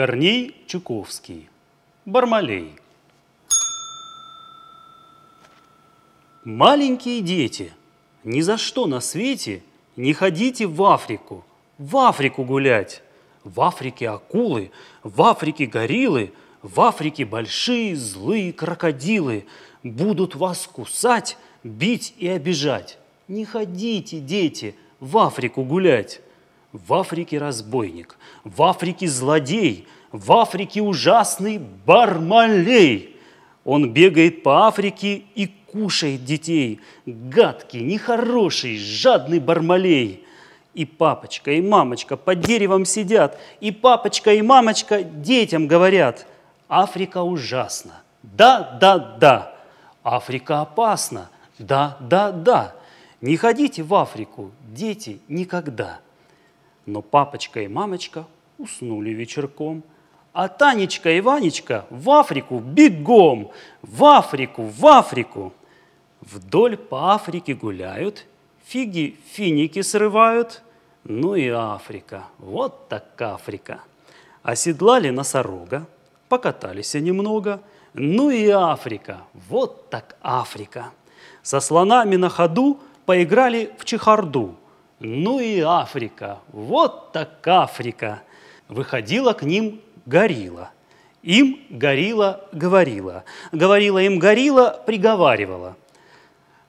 Корней Чуковский. Бармалей. Маленькие дети, ни за что на свете не ходите в Африку, в Африку гулять. В Африке акулы, в Африке гориллы, в Африке большие злые крокодилы будут вас кусать, бить и обижать. Не ходите, дети, в Африку гулять. В Африке разбойник, в Африке злодей, в Африке ужасный бармалей. Он бегает по Африке и кушает детей. Гадкий, нехороший, жадный бармалей. И папочка, и мамочка под деревом сидят, и папочка, и мамочка детям говорят. Африка ужасна. Да, да, да. Африка опасна. Да, да, да. Не ходите в Африку, дети, никогда. Но папочка и мамочка уснули вечерком, а Танечка и Ванечка в Африку бегом, в Африку, в Африку. Вдоль по Африке гуляют, фиги финики срывают, ну и Африка, вот так Африка. Оседлали носорога, покатались немного, ну и Африка, вот так Африка. Со слонами на ходу поиграли в чехарду – ну и Африка, вот так Африка. Выходила к ним горила, Им горила говорила. Говорила им горила приговаривала.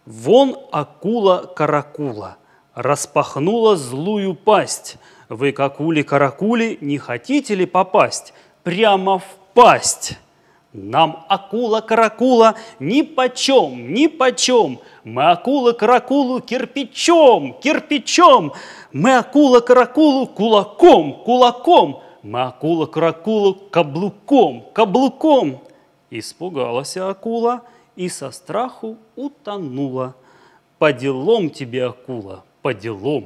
Вон акула-каракула распахнула злую пасть. Вы, какули-каракули, не хотите ли попасть? Прямо в пасть!» Нам акула-каракула ни почем, ни почем. Мы акула-каракулу кирпичом, кирпичом. Мы акула-каракулу кулаком, кулаком. Мы акула-каракулу каблуком, каблуком. Испугалась акула и со страху утонула. По делом тебе, акула, по делом.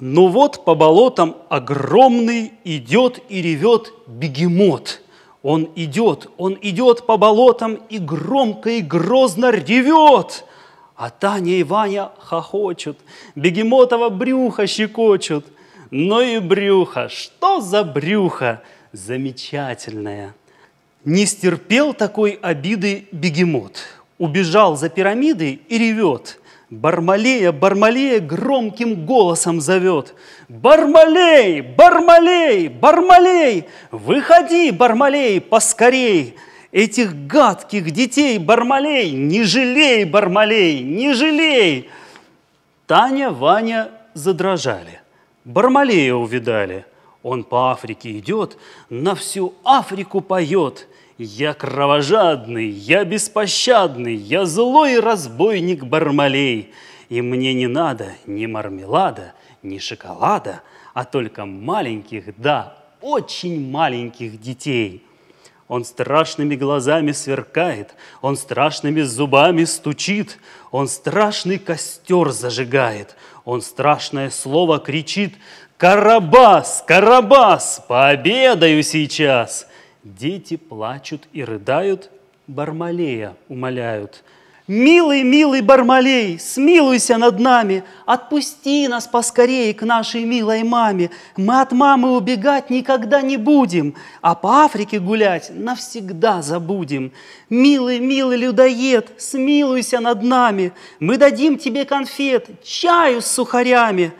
Ну вот по болотам огромный идет и ревет бегемот – он идет, он идет по болотам и громко и грозно ревет. А Таня и Ваня хохочут, бегемотово брюхо щекочут. Но «Ну и брюхо, что за брюхо замечательное! Не стерпел такой обиды бегемот. Убежал за пирамиды и ревет – Бармалея, Бармалея громким голосом зовет. «Бармалей! Бармалей! Бармалей! Выходи, Бармалей, поскорей! Этих гадких детей, Бармалей, не жалей, Бармалей, не жалей!» Таня, Ваня задрожали. Бармалея увидали. Он по Африке идет, на всю Африку поет – я кровожадный, я беспощадный, я злой разбойник Бармалей. И мне не надо ни мармелада, ни шоколада, а только маленьких, да, очень маленьких детей. Он страшными глазами сверкает, он страшными зубами стучит, он страшный костер зажигает, он страшное слово кричит «Карабас! Карабас! Пообедаю сейчас!» Дети плачут и рыдают, Бармалея умоляют. «Милый, милый Бармалей, смилуйся над нами, отпусти нас поскорее к нашей милой маме. Мы от мамы убегать никогда не будем, а по Африке гулять навсегда забудем. Милый, милый людоед, смилуйся над нами, мы дадим тебе конфет, чаю с сухарями».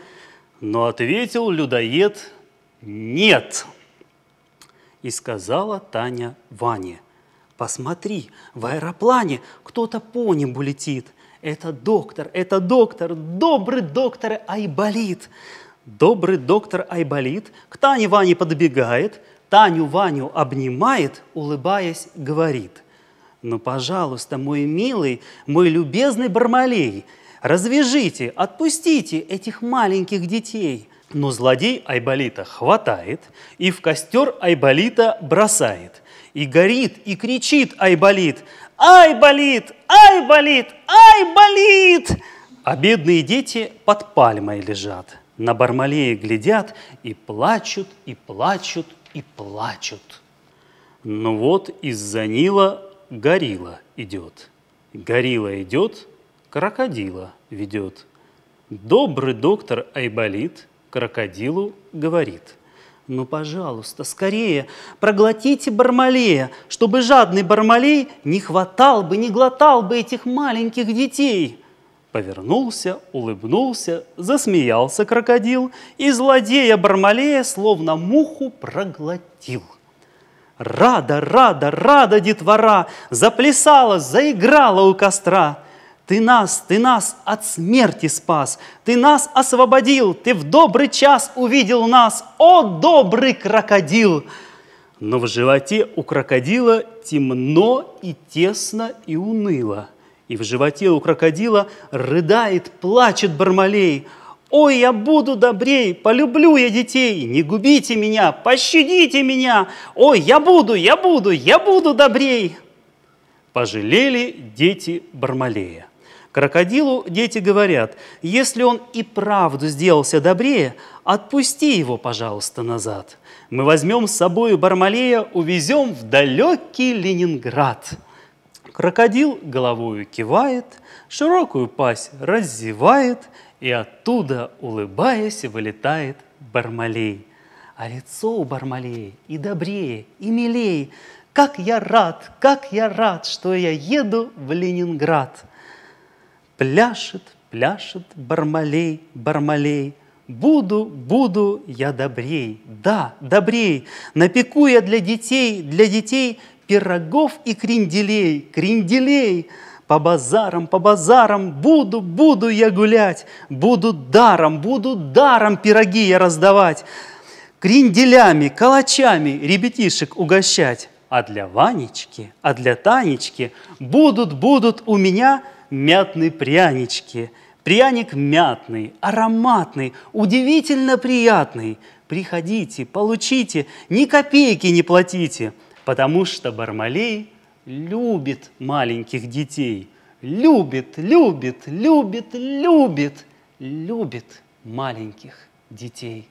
Но ответил людоед «нет». И сказала Таня Ване, «Посмотри, в аэроплане кто-то по небу летит. Это доктор, это доктор, добрый доктор Айболит!» Добрый доктор Айболит к Тане Ване подбегает, Таню Ваню обнимает, улыбаясь, говорит, «Ну, пожалуйста, мой милый, мой любезный Бармалей, развяжите, отпустите этих маленьких детей. Но злодей Айболита хватает и в костер Айболита бросает. И горит, и кричит Айболит. Айболит! Айболит! Айболит! А бедные дети под пальмой лежат. На Бармалее глядят и плачут, и плачут, и плачут. Ну вот из-за Нила горила идет. горила идет, крокодила ведет. Добрый доктор Айболит – Крокодилу говорит, «Ну, пожалуйста, скорее проглотите Бармалея, чтобы жадный Бармалей не хватал бы, не глотал бы этих маленьких детей!» Повернулся, улыбнулся, засмеялся крокодил и злодея Бармалея словно муху проглотил. Рада, рада, рада детвора, заплясала, заиграла у костра – ты нас, Ты нас от смерти спас, Ты нас освободил, Ты в добрый час увидел нас, о добрый крокодил! Но в животе у крокодила темно и тесно и уныло, и в животе у крокодила рыдает, плачет Бармалей. «Ой, я буду добрей, полюблю я детей, не губите меня, пощадите меня! Ой, я буду, я буду, я буду добрей!» Пожалели дети Бармалея. Крокодилу дети говорят, если он и правду сделался добрее, отпусти его, пожалуйста, назад. Мы возьмем с собой Бармалея, увезем в далекий Ленинград. Крокодил головою кивает, широкую пасть раззевает, и оттуда, улыбаясь, вылетает Бармалей. А лицо у Бармалея и добрее, и милее. Как я рад, как я рад, что я еду в Ленинград!» Пляшет, пляшет Бармалей, Бармалей, Буду, буду я добрей, да, добрей, Напеку я для детей, для детей Пирогов и кренделей, кренделей, по базарам, по базарам буду, буду я гулять, буду даром, буду даром пироги я раздавать, кренделями, калачами ребятишек угощать. А для Ванечки, а для Танечки будут, будут у меня – мятные прянички. Пряник мятный, ароматный, удивительно приятный. Приходите, получите, ни копейки не платите, потому что Бармалей любит маленьких детей. Любит, любит, любит, любит, любит маленьких детей.